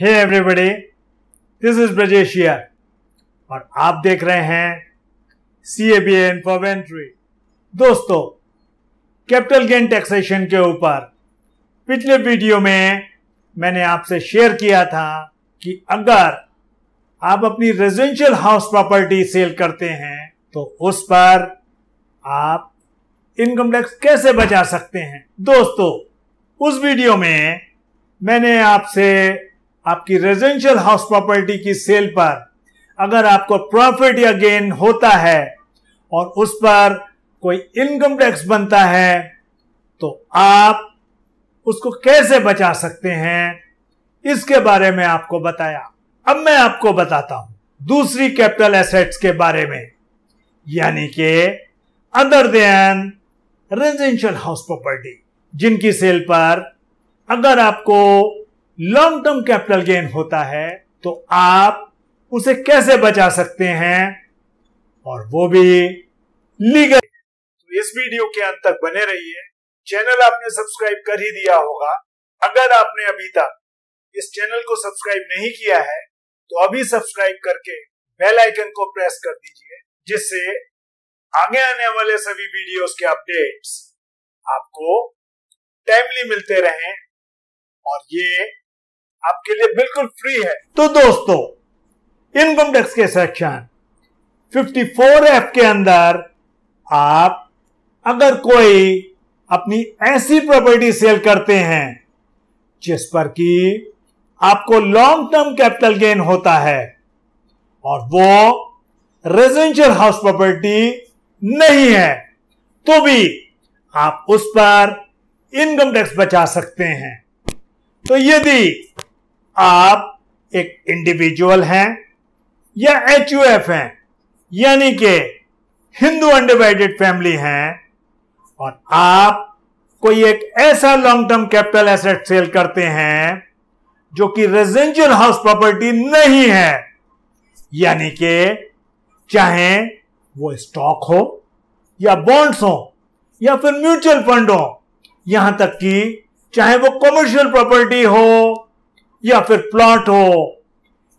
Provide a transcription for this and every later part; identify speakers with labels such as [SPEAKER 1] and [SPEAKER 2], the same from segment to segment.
[SPEAKER 1] hey everybody this is Brajesh और आप देख रहे हैं सी ए बी एन पॉवेंट्री दोस्तों कैपिटल गेन टैक्सेशन के ऊपर पिछले वीडियो में मैंने आपसे शेयर किया था कि अगर आप अपनी रेजिडेंशियल हाउस प्रॉपर्टी सेल करते हैं तो उस पर आप इनकम टैक्स कैसे बचा सकते हैं दोस्तों उस वीडियो में मैंने आपसे आपकी रेजिडेंशियल हाउस प्रॉपर्टी की सेल पर अगर आपको प्रॉफिट या गेन होता है और उस पर कोई इनकम टैक्स बनता है तो आप उसको कैसे बचा सकते हैं इसके बारे में आपको बताया अब मैं आपको बताता हूं दूसरी कैपिटल एसेट्स के बारे में यानी कि other than residential house property जिनकी सेल पर अगर आपको लॉन्ग टर्म कैपिटल गेन होता है तो आप उसे कैसे बचा सकते हैं और वो भी लीगल
[SPEAKER 2] तो इस वीडियो के अंत तक बने रहिए चैनल आपने सब्सक्राइब कर ही दिया होगा अगर आपने अभी तक इस चैनल को सब्सक्राइब नहीं किया है तो अभी सब्सक्राइब करके बेल आइकन को प्रेस कर दीजिए जिससे आगे आने वाले सभी वीडियोस के अपडेट्स आपको टाइमली मिलते रहें और ये आपके लिए बिल्कुल फ्री है
[SPEAKER 1] तो दोस्तों इनकम टैक्स के सेक्शन 54 एफ के अंदर आप अगर कोई अपनी ऐसी प्रॉपर्टी सेल करते हैं जिस पर कि आपको लॉन्ग टर्म कैपिटल गेन होता है और वो रेजिडेंशियल हाउस प्रॉपर्टी नहीं है तो भी आप उस पर इनकम टैक्स बचा सकते हैं तो यदि आप एक इंडिविजुअल हैं या एच यू एफ हैं यानी कि हिंदू अनडिवाइडेड फैमिली हैं और आप कोई एक ऐसा long term capital asset sale करते हैं जो कि रेजिडेंशियल हाउस प्रॉपर्टी नहीं है यानी कि चाहे वो स्टॉक हो या बॉन्ड्स हो या फिर म्यूचुअल फंड हो यहां तक कि चाहे वो कमर्शियल प्रॉपर्टी हो या फिर प्लॉट हो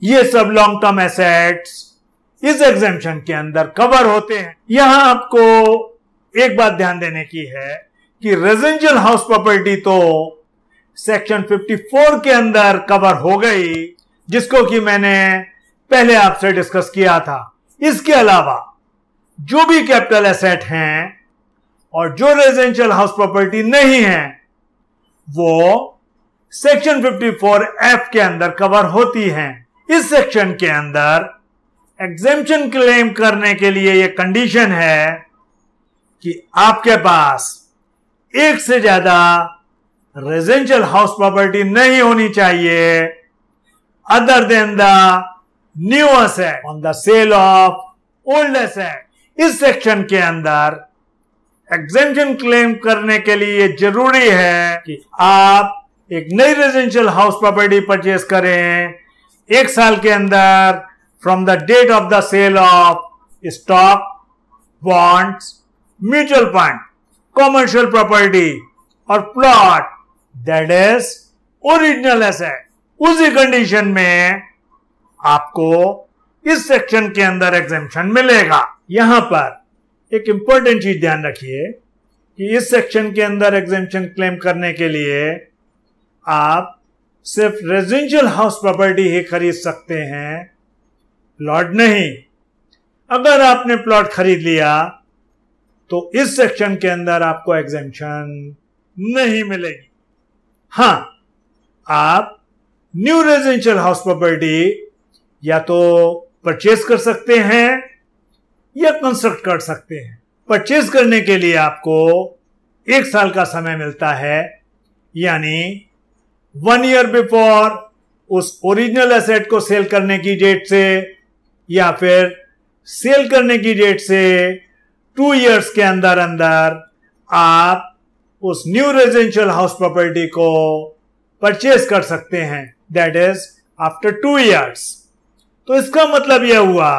[SPEAKER 1] ये सब लॉन्ग टर्म एसेट्स इस एग्जेम्पन के अंदर कवर होते हैं यहां आपको एक बात ध्यान देने की है कि रेजिडेंशियल हाउस प्रॉपर्टी तो सेक्शन 54 के अंदर कवर हो गई जिसको कि मैंने पहले आपसे डिस्कस किया था इसके अलावा जो भी कैपिटल एसेट हैं और जो रेजिडेंशियल हाउस प्रॉपर्टी नहीं है वो सेक्शन 54 एफ के अंदर कवर होती हैं इस सेक्शन के अंदर एग्जेम्पन क्लेम करने के लिए यह कंडीशन है कि आपके पास एक से ज्यादा रेजिडेंशियल हाउस प्रॉपर्टी नहीं होनी चाहिए other than the new asset on the sale of old asset इस सेक्शन के अंदर एग्जेम्पन क्लेम करने के लिए जरूरी है कि आप एक नई रेजिडेंशियल हाउस प्रॉपर्टी परचेज करें एक साल के अंदर from the date of the sale of stock bonds mutual fund commercial property और plot that is original asset उसी कंडीशन में आपको इस सेक्शन के अंदर एग्जेम्पन मिलेगा यहां पर एक इंपॉर्टेंट चीज ध्यान रखिए कि इस सेक्शन के अंदर एग्जेम्पन क्लेम करने के लिए आप सिर्फ रेजिडेंशियल हाउस प्रॉपर्टी ही खरीद सकते हैं प्लॉट नहीं अगर आपने प्लॉट खरीद लिया तो इस सेक्शन के अंदर आपको एग्जेंशन नहीं मिलेगी हां आप न्यू रेजिडेंशियल हाउस प्रॉपर्टी या तो परचेस कर सकते हैं या कंस्ट्रक्ट कर सकते हैं परचेस करने के लिए आपको एक साल का समय मिलता है यानी वन ईयर बिफोर उस ओरिजिनल एसेट को सेल करने की डेट से या फिर सेल करने की डेट से टू इयर्स के अंदर अंदर आप उस न्यू रेजिडेंशियल हाउस प्रॉपर्टी को परचेज कर सकते हैं that is after two years तो इसका मतलब यह हुआ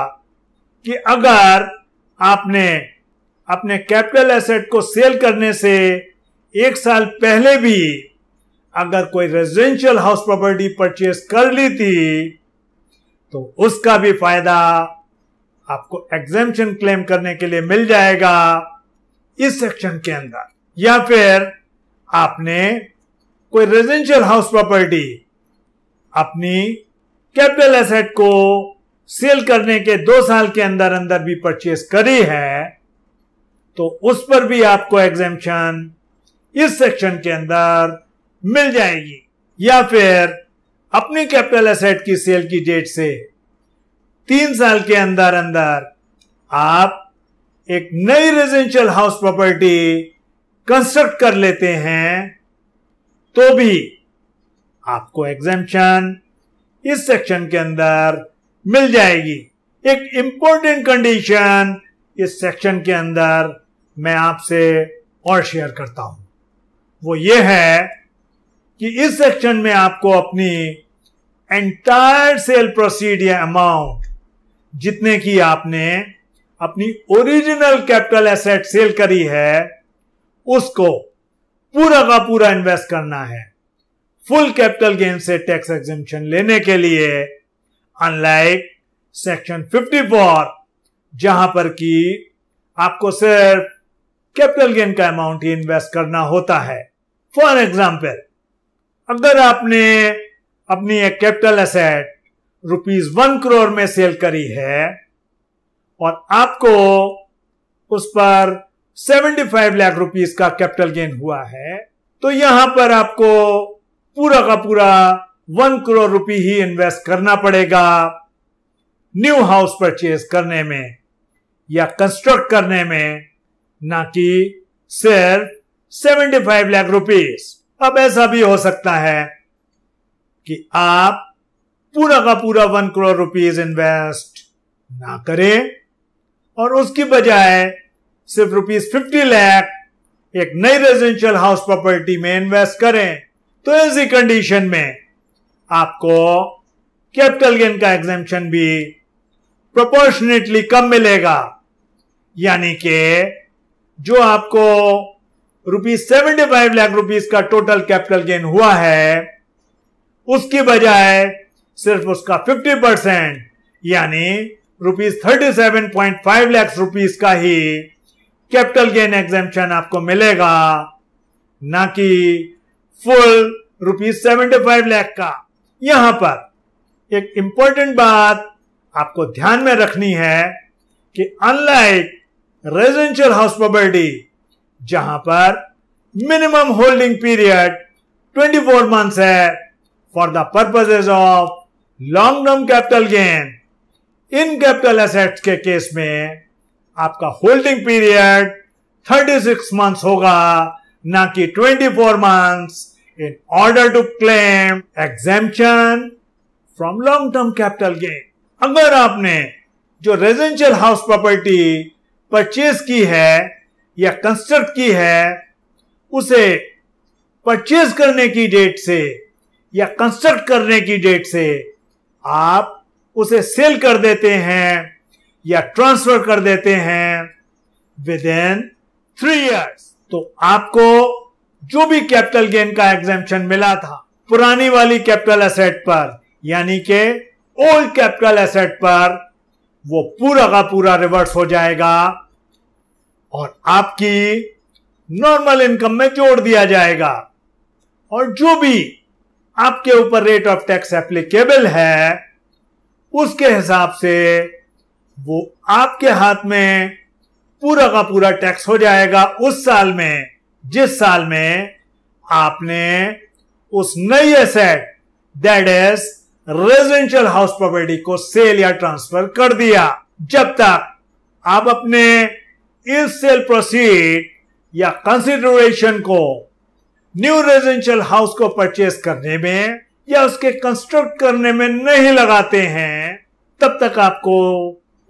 [SPEAKER 1] कि अगर आपने अपने कैपिटल एसेट को सेल करने से एक साल पहले भी अगर कोई रेजिडेंशियल हाउस प्रॉपर्टी परचेज कर ली थी तो उसका भी फायदा आपको एग्जेम्पन क्लेम करने के लिए मिल जाएगा इस सेक्शन के अंदर या फिर आपने कोई रेजिडेंशियल हाउस प्रॉपर्टी अपनी कैपिटल एसेट को सेल करने के दो साल के अंदर अंदर भी परचेज करी है तो उस पर भी आपको एग्जेम्पन इस सेक्शन के अंदर मिल जाएगी या फिर अपनी कैपिटल एसेट की सेल की डेट से तीन साल के अंदर अंदर आप एक नई रेजिडेंशियल हाउस प्रॉपर्टी कंस्ट्रक्ट कर लेते हैं तो भी आपको एग्जामेशन इस सेक्शन के अंदर मिल जाएगी एक इंपॉर्टेंट कंडीशन इस सेक्शन के अंदर मैं आपसे और शेयर करता हूं वो ये है कि इस सेक्शन में आपको अपनी एंटायर सेल प्रोसीड या अमाउंट जितने की आपने अपनी ओरिजिनल कैपिटल एसेट सेल करी है उसको पूरा का पूरा इन्वेस्ट करना है फुल कैपिटल गेन से टैक्स एग्जेम्पन लेने के लिए अनलाइक सेक्शन 54 जहां पर कि आपको सिर्फ कैपिटल गेन का अमाउंट ही इन्वेस्ट करना होता है फॉर एग्जाम्पल अगर आपने अपनी एक capital asset rupees one crore में सेल करी है और आपको उस पर 75 लाख रुपीस का कैपिटल गेन हुआ है तो यहां पर आपको पूरा का पूरा वन करोड़ रुपी ही इन्वेस्ट करना पड़ेगा न्यू हाउस परचेज करने में या कंस्ट्रक्ट करने में ना कि सिर्फ 75 लाख रुपीस अब ऐसा भी हो सकता है कि आप पूरा का पूरा वन करोड़ रुपीज इन्वेस्ट ना करें और उसकी बजाय सिर्फ रुपीज फिफ्टी लैख एक नई रेजिडेंशियल हाउस प्रॉपर्टी में इन्वेस्ट करें तो ऐसी कंडीशन में आपको कैपिटल गेन का एग्जेम्पन भी प्रोपोर्शनेटली कम मिलेगा यानी कि जो आपको rupees seventy five lakh rupees का टोटल कैपिटल गेन हुआ है उसकी बजाय सिर्फ उसका फिफ्टी परसेंट यानी rupees thirty seven point five lakhs rupees का ही कैपिटल गेन एग्जेपन आपको मिलेगा ना कि full rupees seventy five lakh का यहां पर एक इंपॉर्टेंट बात आपको ध्यान में रखनी है कि अनलाइक रेजिडेंशियल हाउस प्रॉपर्टी जहां पर मिनिमम होल्डिंग पीरियड 24 मंथस है for the purposes of long term capital gain in capital asset के केस में आपका होल्डिंग पीरियड 36 मंथस होगा ना कि 24 months in order to claim exemption from long term capital gain अगर आपने जो रेजिडेंशियल हाउस प्रॉपर्टी परचेज की है या कंस्ट्रक्ट की है उसे परचेज करने की डेट से या कंस्ट्रक्ट करने की डेट से आप उसे सेल कर देते हैं या ट्रांसफर कर देते हैं विद इन थ्री ईयर्स तो आपको जो भी कैपिटल गेन का एग्जामेशन मिला था पुरानी वाली कैपिटल एसेट पर यानी के ओल्ड कैपिटल एसेट पर वो पूरा का पूरा रिवर्स हो जाएगा और आपकी नॉर्मल इनकम में जोड़ दिया जाएगा और जो भी आपके ऊपर रेट ऑफ टैक्स एप्लीकेबल है उसके हिसाब से वो आपके हाथ में पूरा का पूरा टैक्स हो जाएगा उस साल में जिस साल में आपने उस नई asset that is residential house property को सेल या ट्रांसफर कर दिया जब तक आप अपने इस सेल प्रोसीड या कंसिडरेशन को न्यू रेजिडेंशियल हाउस को परचेस करने में या उसके कंस्ट्रक्ट करने में नहीं लगाते हैं तब तक आपको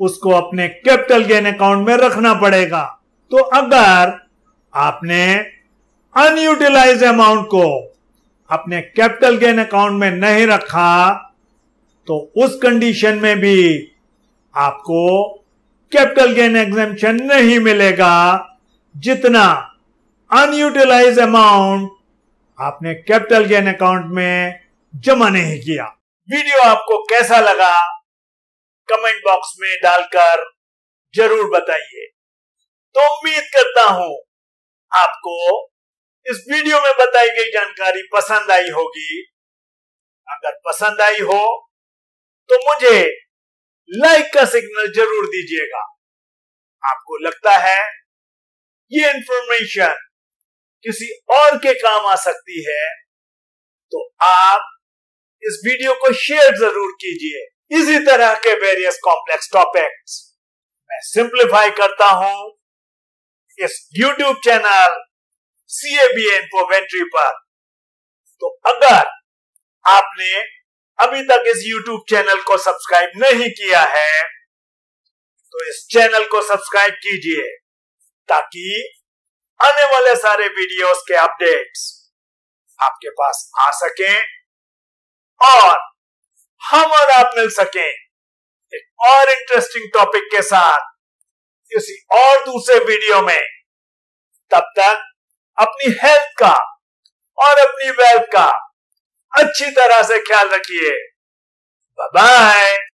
[SPEAKER 1] उसको अपने कैपिटल गेन अकाउंट में रखना पड़ेगा तो अगर आपने अनयूटिलाइज अमाउंट को अपने कैपिटल गेन अकाउंट में नहीं रखा तो उस कंडीशन में भी आपको कैपिटल गेन एग्जेम्पन नहीं मिलेगा जितना अनयूटिलाइज अमाउंट आपने कैपिटल गेन अकाउंट में जमा नहीं किया वीडियो
[SPEAKER 2] आपको कैसा लगा कमेंट बॉक्स में डालकर जरूर बताइए तो उम्मीद करता हूं आपको इस वीडियो में बताई गई जानकारी पसंद आई होगी अगर पसंद आई हो तो मुझे लाइक का सिग्नल जरूर दीजिएगा आपको लगता है ये इंफॉर्मेशन किसी और के काम आ सकती है तो आप इस वीडियो को शेयर जरूर कीजिए इसी तरह के वेरियस कॉम्प्लेक्स टॉपिक्स मैं सिंप्लीफाई करता हूं इस YouTube channel C A B पर तो अगर आपने अभी तक इस YouTube चैनल को सब्सक्राइब नहीं किया है तो इस चैनल को सब्सक्राइब कीजिए ताकि आने वाले सारे वीडियोस के अपडेट्स आपके पास आ सके और हम और आप मिल सके एक और इंटरेस्टिंग टॉपिक के साथ किसी और दूसरे वीडियो में तब तक अपनी हेल्थ का और अपनी वेल्थ का अच्छी तरह से ख्याल रखिए बाय